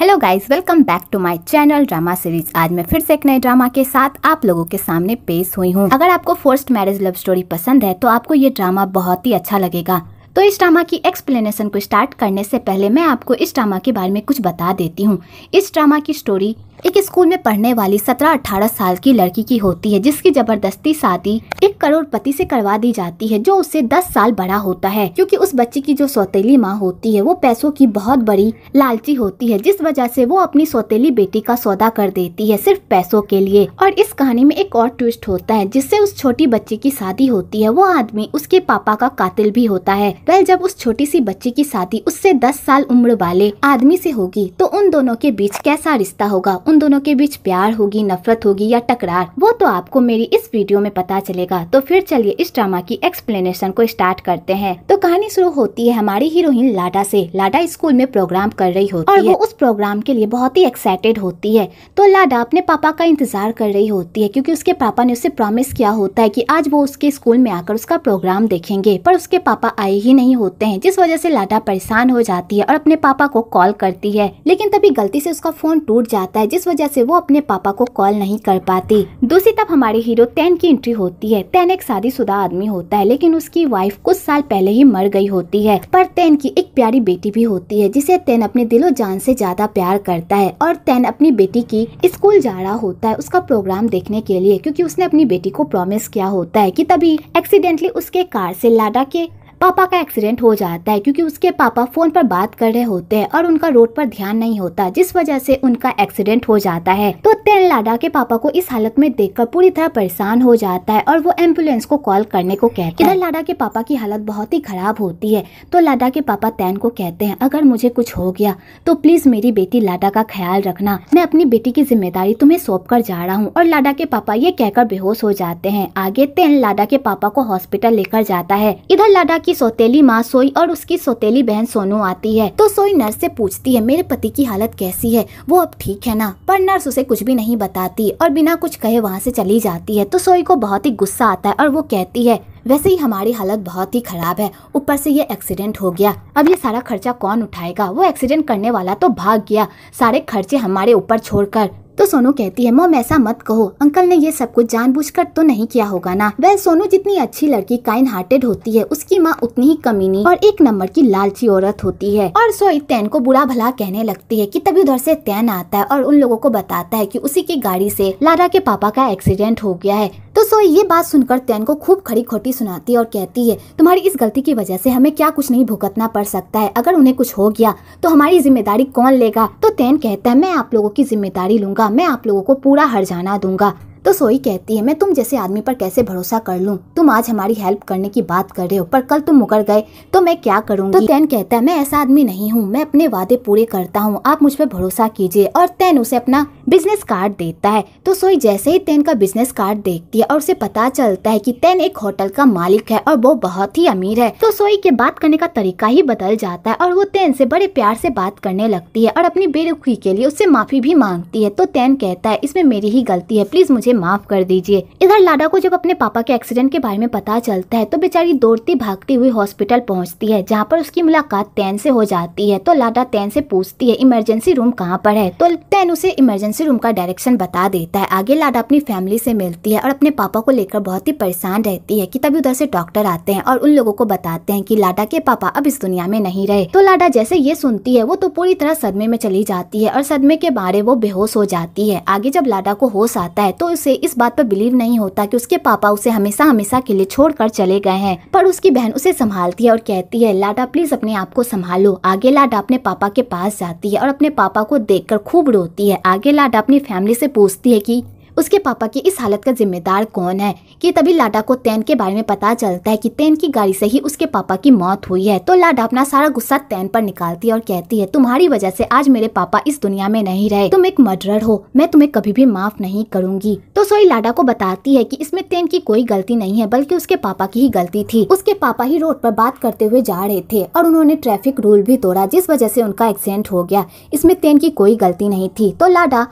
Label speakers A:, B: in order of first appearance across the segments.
A: hello guys welcome back to my channel drama series आज मैं फिर से एक नए ड्रामा के साथ आप लोगों के सामने पेश हुई हूँ अगर आपको फर्स्ट मैरिज लव स्टोरी पसंद है तो आपको ये ड्रामा बहुत ही अच्छा लगेगा तो इस ड्रामा की एक्सप्लेनेशन को स्टार्ट करने से पहले मैं आपको इस ड्रामा के बारे में कुछ बता देती हूँ इस ड्रामा की स्टोरी एक स्कूल में पढ़ने वाली 17-18 साल की लड़की की होती है जिसकी जबरदस्ती शादी एक करोड़पति से करवा दी जाती है जो उससे 10 साल बड़ा होता है क्योंकि उस बच्ची की जो सौतेली माँ होती है वो पैसों की बहुत बड़ी लालची होती है जिस वजह से वो अपनी सौतेली बेटी का सौदा कर देती है सिर्फ पैसों के लिए और इस कहानी में एक और ट्विस्ट होता है जिससे उस छोटी बच्ची की शादी होती है वो आदमी उसके पापा का कातिल भी होता है वह जब उस छोटी सी बच्ची की शादी उससे दस साल उम्र वाले आदमी से होगी तो उन दोनों के बीच कैसा रिश्ता होगा उन दोनों के बीच प्यार होगी नफरत होगी या टकरार वो तो आपको मेरी इस वीडियो में पता चलेगा तो फिर चलिए इस ड्रामा की एक्सप्लेनेशन को स्टार्ट करते हैं तो कहानी शुरू होती है हमारी हीरोइन लाडा से लाडा स्कूल में प्रोग्राम कर रही होती और है वो उस प्रोग्राम के लिए बहुत ही एक्साइटेड होती है तो लाडा अपने पापा का इंतजार कर रही होती है क्यूँकी उसके पापा ने उसे प्रोमिस किया होता है की आज वो उसके स्कूल में आकर उसका प्रोग्राम देखेंगे पर उसके पापा आए ही नहीं होते हैं जिस वजह से लाडा परेशान हो जाती है और अपने पापा को कॉल करती है लेकिन तभी गलती से उसका फोन टूट जाता है जिस वजह से वो अपने पापा को कॉल नहीं कर पाती दूसरी तरफ हमारे हीरो तैन की एंट्री होती है तैन एक शादीशुदा आदमी होता है लेकिन उसकी वाइफ कुछ साल पहले ही मर गई होती है पर तैन की एक प्यारी बेटी भी होती है जिसे तैन अपने दिलो जान से ज्यादा प्यार करता है और तैन अपनी बेटी की स्कूल जा रहा होता है उसका प्रोग्राम देखने के लिए क्योंकि उसने अपनी बेटी को प्रॉमिस किया होता है कि तभी एक्सीडेंटली उसके कार से लाडा के पापा का एक्सीडेंट हो जाता है क्योंकि उसके पापा फ़ोन पर बात कर रहे होते हैं और उनका रोड पर ध्यान नहीं होता जिस वजह से उनका एक्सीडेंट हो जाता है तो तेल लाडा के पापा को इस हालत में कर पूरी तरह परेशान हो जाता है और वो एम्बुलेंस को कॉल करने को कहते हैं इधर लाडा के पापा की हालत बहुत ही खराब होती है तो लाडा के पापा तैन को कहते हैं अगर मुझे कुछ हो गया तो प्लीज मेरी बेटी लाडा का ख्याल रखना मैं अपनी बेटी की जिम्मेदारी तुम्हें सौंप कर जा रहा हूँ और लाडा के पापा ये कहकर बेहोश हो जाते हैं आगे तैन लाडा के पापा को हॉस्पिटल लेकर जाता है इधर लाडा की सौतेली माँ सोई और उसकी सौतेली बहन सोनू आती है तो सोई नर्स से पूछती है मेरे पति की हालत कैसी है वो अब ठीक है ना पर नर्स उसे कुछ भी नहीं बताती और बिना कुछ कहे वहाँ से चली जाती है तो सोई को बहुत ही गुस्सा आता है और वो कहती है वैसे ही हमारी हालत बहुत ही खराब है ऊपर से ये एक्सीडेंट हो गया अब ये सारा खर्चा कौन उठाएगा वो एक्सीडेंट करने वाला तो भाग गया सारे खर्चे हमारे ऊपर छोड़कर तो सोनू कहती है मोम ऐसा मत कहो अंकल ने ये सब कुछ जानबूझकर तो नहीं किया होगा ना वह सोनू जितनी अच्छी लड़की काइंड हार्टेड होती है उसकी माँ उतनी ही कमीनी और एक नंबर की लालची औरत होती है और सोई तैन को बुरा भला कहने लगती है की तभी उधर से तैन आता है और उन लोगों को बताता है की उसी की गाड़ी से लारा के पापा का एक्सीडेंट हो गया है तो सोई ये बात सुनकर तैन को खूब खड़ी खोटी सुनाती है और कहती है तुम्हारी इस गलती की वजह से हमें क्या कुछ नहीं भुगतना पड़ सकता है अगर उन्हें कुछ हो गया तो हमारी जिम्मेदारी कौन लेगा तो तैन कहता है मैं आप लोगों की जिम्मेदारी लूंगा मैं आप लोगों को पूरा हरजाना दूंगा तो सोई कहती है मैं तुम जैसे आदमी पर कैसे भरोसा कर लूँ तुम आज हमारी हेल्प करने की बात कर रहे हो पर कल तुम मुकर गए तो मैं क्या करूँगी तो तैन कहता है मैं ऐसा आदमी नहीं हूँ मैं अपने वादे पूरे करता हूँ आप मुझ पर भरोसा कीजिए और तैन उसे अपना बिजनेस कार्ड देता है तो सोई जैसे ही तैन का बिजनेस कार्ड देखती है और उसे पता चलता है की तैन एक होटल का मालिक है और वो बहुत ही अमीर है तो सोई के बात करने का तरीका ही बदल जाता है और वो तैन से बड़े प्यार से बात करने लगती है और अपनी बेरुखी के लिए उससे माफी भी मांगती है तो तैन कहता है इसमें मेरी ही गलती है प्लीज मुझे माफ कर दीजिए इधर लाडा को जब अपने पापा के एक्सीडेंट के बारे में पता चलता है तो बेचारी दौड़ती भागती हुई हॉस्पिटल पहुंचती है जहाँ पर उसकी मुलाकात तैन से हो जाती है तो लाडा तैन से पूछती है इमरजेंसी रूम कहाँ पर है तो तैन उसे इमरजेंसी रूम का डायरेक्शन बता देता है आगे लाडा अपनी फैमिली से मिलती है और अपने पापा को लेकर बहुत ही परेशान रहती है की तभी उधर से डॉक्टर आते हैं और उन लोगों को बताते हैं की लाडा के पापा अब इस दुनिया में नहीं रहे तो लाडा जैसे ये सुनती है वो तो पूरी तरह सदमे में चली जाती है और सदमे के बारे वो बेहोश हो जाती है आगे जब लाडा को होश आता है तो उसे इस बात पर बिलीव नहीं होता कि उसके पापा उसे हमेशा हमेशा के लिए छोड़कर चले गए हैं पर उसकी बहन उसे संभालती है और कहती है लाडा प्लीज अपने आप को संभालो आगे लाडा अपने पापा के पास जाती है और अपने पापा को देख खूब रोती है आगे लाडा अपनी फैमिली से पूछती है की उसके पापा की इस हालत का जिम्मेदार कौन है कि तभी लाडा को तैन के बारे में पता चलता है कि तैन की गाड़ी से ही उसके पापा की मौत हुई है तो लाडा अपना सारा गुस्सा तैन पर निकालती है और कहती है तुम्हारी वजह से आज मेरे पापा इस दुनिया में नहीं रहे तुम एक मर्डर हो मैं तुम्हें कभी भी माफ नहीं करूंगी तो सोई लाडा को बताती है की इसमें तैन की कोई गलती नहीं है बल्कि उसके पापा की ही गलती थी उसके पापा ही रोड आरोप बात करते हुए जा रहे थे और उन्होंने ट्रैफिक रूल भी तोड़ा जिस वजह ऐसी उनका एक्सीडेंट हो गया इसमें तैन की कोई गलती नहीं थी तो लाडा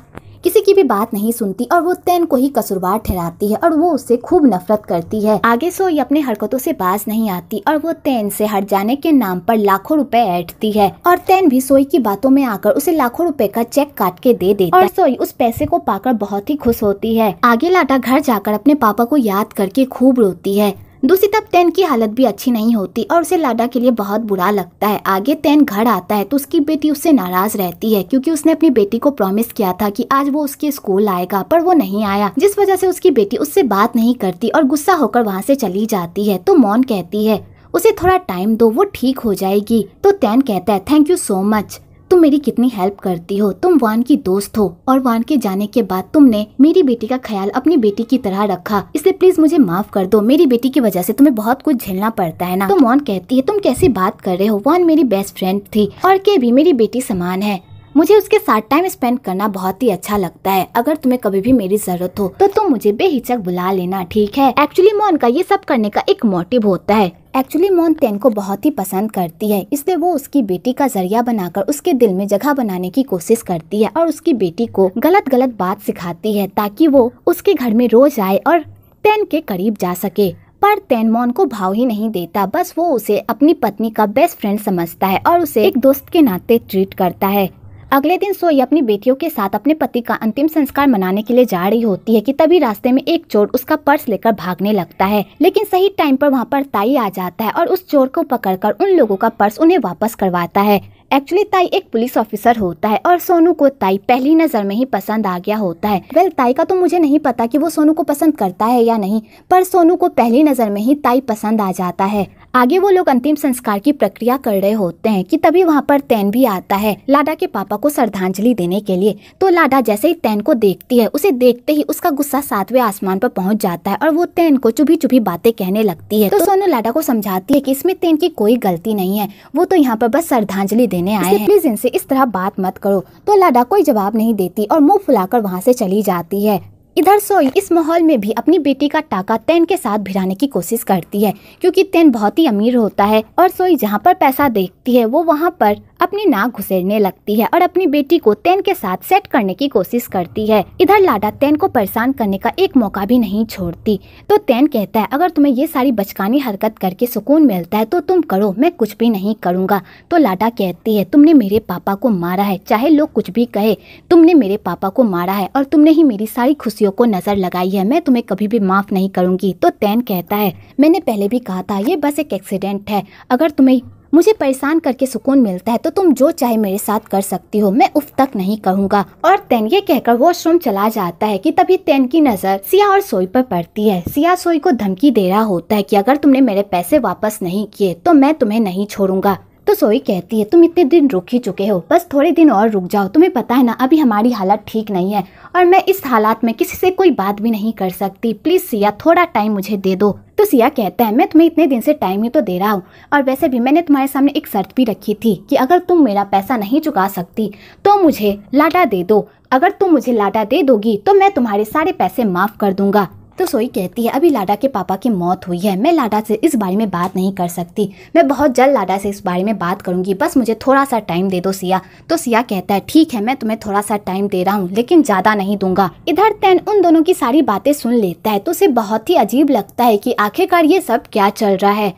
A: किसी की भी बात नहीं सुनती और वो तैन को ही कसूरवार ठहराती है और वो उससे खूब नफरत करती है आगे सोई अपने हरकतों से बाज नहीं आती और वो तैन से हट जाने के नाम पर लाखों रुपए ऐठती है और तैन भी सोई की बातों में आकर उसे लाखों रुपए का चेक काट के दे देती और सोई उस पैसे को पाकर बहुत ही खुश होती है आगे लाटा घर जाकर अपने पापा को याद करके खूब रोती है दूसरी तरफ तैन की हालत भी अच्छी नहीं होती और उसे लाडा के लिए बहुत बुरा लगता है आगे तैन घर आता है तो उसकी बेटी उससे नाराज रहती है क्योंकि उसने अपनी बेटी को प्रॉमिस किया था कि आज वो उसके स्कूल आएगा पर वो नहीं आया जिस वजह से उसकी बेटी उससे बात नहीं करती और गुस्सा होकर वहाँ से चली जाती है तो मौन कहती है उसे थोड़ा टाइम दो वो ठीक हो जाएगी तो तैन कहता है थैंक यू सो मच तुम मेरी कितनी हेल्प करती हो तुम वान की दोस्त हो और वान के जाने के बाद तुमने मेरी बेटी का ख्याल अपनी बेटी की तरह रखा इसलिए प्लीज मुझे माफ कर दो मेरी बेटी की वजह से तुम्हें बहुत कुछ झेलना पड़ता है ना तो मॉन कहती है तुम कैसी बात कर रहे हो वान मेरी बेस्ट फ्रेंड थी और के भी मेरी बेटी समान है मुझे उसके साथ टाइम स्पेंड करना बहुत ही अच्छा लगता है अगर तुम्हें कभी भी मेरी जरूरत हो तो तुम मुझे बेहिचक बुला लेना ठीक है एक्चुअली मॉन का ये सब करने का एक मोटिव होता है एक्चुअली मोन तेन को बहुत ही पसंद करती है इसलिए वो उसकी बेटी का जरिया बनाकर उसके दिल में जगह बनाने की कोशिश करती है और उसकी बेटी को गलत गलत बात सिखाती है ताकि वो उसके घर में रोज आए और तेन के करीब जा सके पर तेन मोन को भाव ही नहीं देता बस वो उसे अपनी पत्नी का बेस्ट फ्रेंड समझता है और उसे एक दोस्त के नाते ट्रीट करता है अगले दिन सोई अपनी बेटियों के साथ अपने पति का अंतिम संस्कार मनाने के लिए जा रही होती है कि तभी रास्ते में एक चोर उसका पर्स लेकर भागने लगता है लेकिन सही टाइम पर वहाँ पर ताई आ जाता है और उस चोर को पकड़कर उन लोगों का पर्स उन्हें वापस करवाता है एक्चुअली ताई एक पुलिस ऑफिसर होता है और सोनू को ताई पहली नज़र में ही पसंद आ गया होता है वेल ताई का तो मुझे नहीं पता कि वो सोनू को पसंद करता है या नहीं पर सोनू को पहली नज़र में ही ताई पसंद आ जाता है आगे वो लोग अंतिम संस्कार की प्रक्रिया कर रहे होते हैं कि तभी वहाँ पर तैन भी आता है लाडा के पापा को श्रद्धांजलि देने के लिए तो लाडा जैसे ही तैन को देखती है उसे देखते ही उसका गुस्सा सातवें आसमान पर पहुँच जाता है और वो तैन को चुभी चुभी बातें कहने लगती है तो सोनू लाडा को समझाती है की इसमें तैन की कोई गलती नहीं है वो तो यहाँ पर बस श्रद्धांजलि देने आए हैं प्लीज इनसे इस तरह बात मत करो तो लाडा कोई जवाब नहीं देती और मुंह फुलाकर वहाँ से चली जाती है इधर सोई इस माहौल में भी अपनी बेटी का टाका तेन के साथ भिराने की कोशिश करती है क्योंकि तेन बहुत ही अमीर होता है और सोई जहाँ पर पैसा देखती है वो वहाँ पर अपनी नाक घुसेरने लगती है और अपनी बेटी को तेन के साथ सेट करने की कोशिश करती है इधर लाडा तेन को परेशान करने का एक मौका भी नहीं छोड़ती तो तेन कहता है अगर तुम्हें ये सारी बचकानी हरकत करके सुकून मिलता है तो तुम करो मैं कुछ भी नहीं करूँगा तो लाडा कहती है तुमने मेरे पापा को मारा है चाहे लोग कुछ भी कहे तुमने मेरे पापा को मारा है और तुमने ही मेरी सारी खुशियों को नजर लगाई है मैं तुम्हें कभी भी माफ नहीं करूँगी तो तैन कहता है मैंने पहले भी कहा था ये बस एक एक्सीडेंट है अगर तुम्हें मुझे परेशान करके सुकून मिलता है तो तुम जो चाहे मेरे साथ कर सकती हो मैं उफ तक नहीं कहूँगा और तेन ये कहकर वॉशरूम चला जाता है कि तभी तेन की नज़र सिया और सोई पर पड़ती है सिया सोई को धमकी दे रहा होता है कि अगर तुमने मेरे पैसे वापस नहीं किए तो मैं तुम्हें नहीं छोड़ूंगा तो सोई कहती है तुम इतने दिन रुक ही चुके हो बस थोड़े दिन और रुक जाओ तुम्हें पता है ना अभी हमारी हालत ठीक नहीं है और मैं इस हालात में किसी से कोई बात भी नहीं कर सकती प्लीज़ सिया थोड़ा टाइम मुझे दे दो तो सिया कहता है मैं तुम्हें इतने दिन से टाइम ही तो दे रहा हूँ और वैसे भी मैंने तुम्हारे सामने एक शर्त भी रखी थी कि अगर तुम मेरा पैसा नहीं चुका सकती तो मुझे लाटा दे दो अगर तुम मुझे लाटा दे दोगी तो मैं तुम्हारे सारे पैसे माफ़ कर दूंगा तो सोई कहती है अभी लाडा के पापा की मौत हुई है मैं लाडा से इस बारे में बात नहीं कर सकती मैं बहुत जल्द लाडा से इस बारे में बात करूंगी बस मुझे थोड़ा सा टाइम दे दो सिया तो सिया कहता है ठीक है मैं तुम्हें थोड़ा सा टाइम दे रहा हूँ लेकिन ज़्यादा नहीं दूंगा इधर तैन उन दोनों की सारी बातें सुन लेता है तो उसे बहुत ही अजीब लगता है की आखिरकार ये सब क्या चल रहा है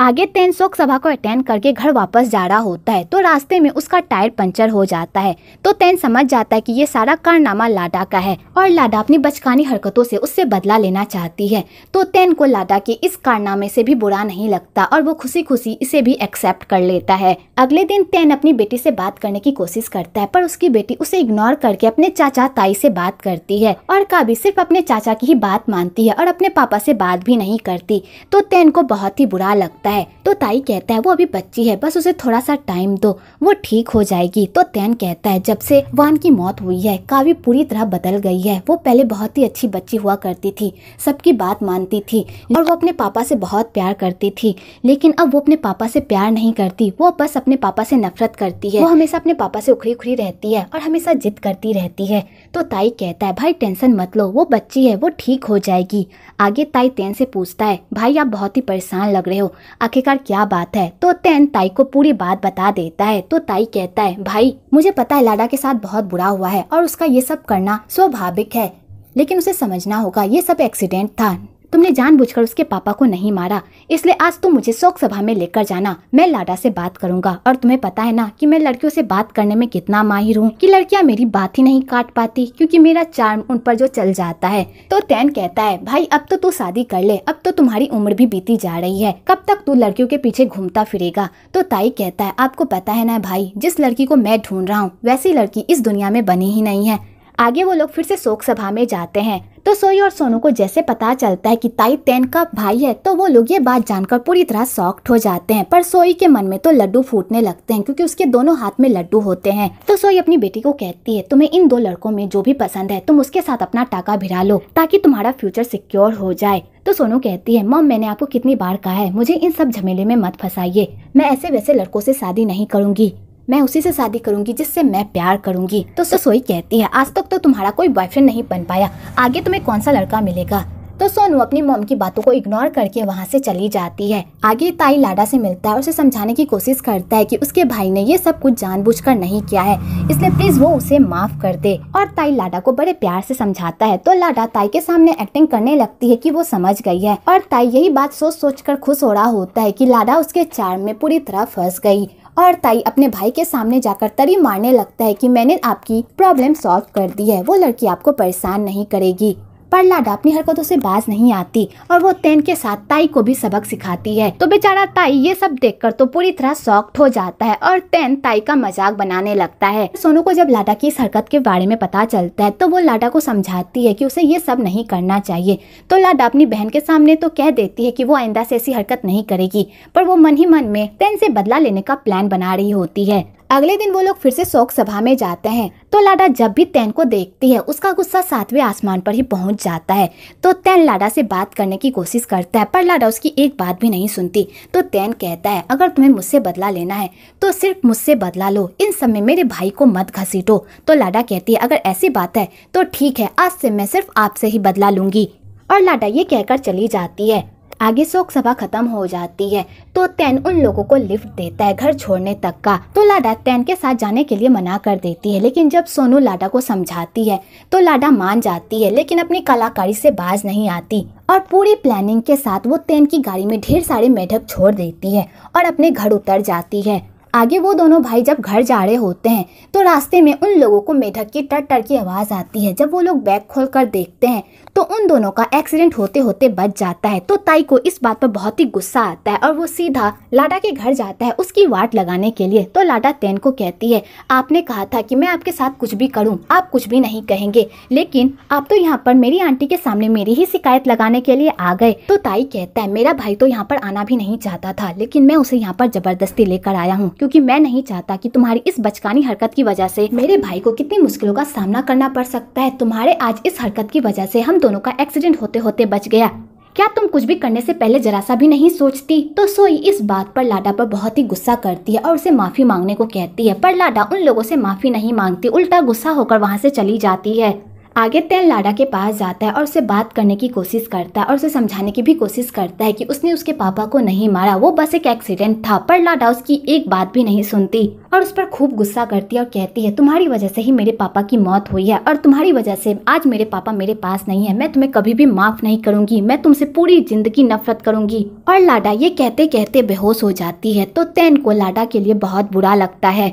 A: आगे तेनसोक शोक सभा को अटेंड करके घर वापस जा रहा होता है तो रास्ते में उसका टायर पंचर हो जाता है तो तेन समझ जाता है कि ये सारा कारनामा लाडा का है और लाडा अपनी बचकानी हरकतों से उससे बदला लेना चाहती है तो तेन को लाडा के इस कारनामे से भी बुरा नहीं लगता और वो खुशी खुशी इसे भी एक्सेप्ट कर लेता है अगले दिन तेन अपनी बेटी से बात करने की कोशिश करता है पर उसकी बेटी उसे इग्नोर करके अपने चाचा ताई से बात करती है और काबी सिर्फ अपने चाचा की ही बात मानती है और अपने पापा से बात भी नहीं करती तो तेन को बहुत ही बुरा लगता है जाता है तो ताई कहता है वो अभी बच्ची है बस उसे थोड़ा सा टाइम दो वो ठीक हो जाएगी तो तैन कहता है जब से वान की मौत हुई है काव्य पूरी तरह बदल गई है वो पहले बहुत ही अच्छी बच्ची हुआ करती थी सबकी बात मानती थी और वो अपने पापा से बहुत प्यार करती थी लेकिन अब वो अपने पापा से प्यार नहीं करती वो बस अपने पापा से नफरत करती है वो हमेशा अपने पापा से उखड़ी उखड़ी रहती है और हमेशा जिद करती रहती है तो ताई कहता है भाई टेंशन मत लो वो बच्ची है वो ठीक हो जाएगी आगे ताई तैन से पूछता है भाई आप बहुत ही परेशान लग रहे हो आखिरकार क्या बात है तो तेन ताई को पूरी बात बता देता है तो ताई कहता है भाई मुझे पता है लाडा के साथ बहुत बुरा हुआ है और उसका ये सब करना स्वाभाविक है लेकिन उसे समझना होगा ये सब एक्सीडेंट था तुमने जानबूझकर उसके पापा को नहीं मारा इसलिए आज तुम मुझे शोक सभा में लेकर जाना मैं लाडा से बात करूंगा और तुम्हें पता है ना कि मैं लड़कियों से बात करने में कितना माहिर हूँ कि लड़कियाँ मेरी बात ही नहीं काट पाती क्योंकि मेरा चार्म उन पर जो चल जाता है तो तैन कहता है भाई अब तो तू शादी कर ले अब तो तुम्हारी उम्र भी बीती जा रही है कब तक तू लड़कियों के पीछे घूमता फिरेगा तो ताई कहता है आपको पता है ना भाई जिस लड़की को मैं ढूंढ रहा हूँ वैसी लड़की इस दुनिया में बनी ही नहीं है आगे वो लोग फिर से शोक सभा में जाते हैं तो सोई और सोनू को जैसे पता चलता है कि ताई तेन का भाई है तो वो लोग ये बात जानकर पूरी तरह सॉफ्ट हो जाते हैं पर सोई के मन में तो लड्डू फूटने लगते हैं क्योंकि उसके दोनों हाथ में लड्डू होते हैं तो सोई अपनी बेटी को कहती है तुम्हें इन दो लड़कों में जो भी पसंद है तुम उसके साथ अपना टाका भिरा लो ताकि तुम्हारा फ्यूचर सिक्योर हो जाए तो सोनू कहती है मम मैंने आपको कितनी बार कहा है मुझे इन सब झमेले में मत फंसाइए मैं ऐसे वैसे लड़कों से शादी नहीं करूंगी मैं उसी से शादी करूंगी जिससे मैं प्यार करूंगी तो सोई कहती है आज तक तो तुम्हारा कोई बॉयफ्रेंड नहीं बन पाया आगे तुम्हें कौन सा लड़का मिलेगा तो सोनू अपनी मोम की बातों को इग्नोर करके वहाँ से चली जाती है आगे ताई लाडा से मिलता है और उसे समझाने की कोशिश करता है कि उसके भाई ने ये सब कुछ जानबूझकर नहीं किया है इसलिए प्लीज वो उसे माफ कर दे और ताई लाडा को बड़े प्यार से समझाता है तो लाडा ताई के सामने एक्टिंग करने लगती है की वो समझ गई है और ताई यही बात सोच सोच कर खुश हो रहा होता है की लाडा उसके चार में पूरी तरह फंस गयी और ताई अपने भाई के सामने जाकर तरी मारने लगता है कि मैंने आपकी प्रॉब्लम सॉल्व कर दी है वो लड़की आपको परेशान नहीं करेगी पर लाडा अपनी हरकतों से बाज नहीं आती और वो तेन के साथ ताई को भी सबक सिखाती है तो बेचारा ताई ये सब देखकर तो पूरी तरह सॉक्ट हो जाता है और तेन ताई का मजाक बनाने लगता है सोनू को जब लाडा की इस हरकत के बारे में पता चलता है तो वो लाडा को समझाती है की उसे ये सब नहीं करना चाहिए तो लाडा अपनी बहन के सामने तो कह देती है की वो आइंदा से ऐसी हरकत नहीं करेगी पर वो मन ही मन में तेन से बदला लेने का प्लान बना रही होती है अगले दिन वो लोग फिर से शोक सभा में जाते हैं तो लाडा जब भी तैन को देखती है उसका गुस्सा सातवें आसमान पर ही पहुंच जाता है तो तैन लाडा से बात करने की कोशिश करता है पर लाडा उसकी एक बात भी नहीं सुनती तो तैन कहता है अगर तुम्हें मुझसे बदला लेना है तो सिर्फ मुझसे बदला लो इन सब में मेरे भाई को मत घसीटो तो लाडा कहती है अगर ऐसी बात है तो ठीक है आज से मैं सिर्फ आपसे ही बदला लूंगी और लाडा ये कहकर चली जाती है आगे शोक सभा खत्म हो जाती है तो तैन उन लोगों को लिफ्ट देता है घर छोड़ने तक का तो लाडा तैन के साथ जाने के लिए मना कर देती है लेकिन जब सोनू लाडा को समझाती है तो लाडा मान जाती है लेकिन अपनी कलाकारी से बाज नहीं आती और पूरी प्लानिंग के साथ वो तैन की गाड़ी में ढेर सारे मेढक छोड़ देती है और अपने घर उतर जाती है आगे वो दोनों भाई जब घर जा रहे होते हैं तो रास्ते में उन लोगों को मेढक की टर टर की आवाज़ आती है जब वो लोग बैग खोल कर देखते हैं तो उन दोनों का एक्सीडेंट होते होते बच जाता है तो ताई को इस बात पर बहुत ही गुस्सा आता है और वो सीधा लाडा के घर जाता है उसकी वाट लगाने के लिए तो लाडा तेन को कहती है आपने कहा था कि मैं आपके साथ कुछ भी करूँ आप कुछ भी नहीं कहेंगे लेकिन आप तो यहाँ पर मेरी आंटी के सामने मेरी ही शिकायत लगाने के लिए आ गए तो ताई कहता है मेरा भाई तो यहाँ पर आना भी नहीं चाहता था लेकिन मैं उसे यहाँ पर जबरदस्ती लेकर आया हूँ क्योंकि मैं नहीं चाहता कि तुम्हारी इस बचकानी हरकत की वजह से मेरे भाई को कितनी मुश्किलों का सामना करना पड़ सकता है तुम्हारे आज इस हरकत की वजह से हम दोनों का एक्सीडेंट होते होते बच गया क्या तुम कुछ भी करने से पहले जरा सा भी नहीं सोचती तो सोई इस बात पर लाडा पर बहुत ही गुस्सा करती है और उसे माफ़ी मांगने को कहती है पर लाडा उन लोगों से माफ़ी नहीं मांगती उल्टा गुस्सा होकर वहाँ से चली जाती है आगे आदित्य लाडा के पास जाता है और उसे बात करने की कोशिश करता है और उसे समझाने की भी कोशिश करता है कि उसने उसके पापा को नहीं मारा वो बस एक एक्सीडेंट था पर लाडा उसकी एक बात भी नहीं सुनती और उस पर खूब गुस्सा करती है और कहती है तुम्हारी वजह से ही मेरे पापा की मौत हुई है और तुम्हारी वजह से आज मेरे पापा मेरे पास नहीं है मैं तुम्हें कभी भी माफ नहीं करूंगी मैं तुमसे पूरी जिंदगी नफरत करूंगी और लाडा ये कहते कहते बेहोश हो जाती है तो तैन को लाडा के लिए बहुत बुरा लगता है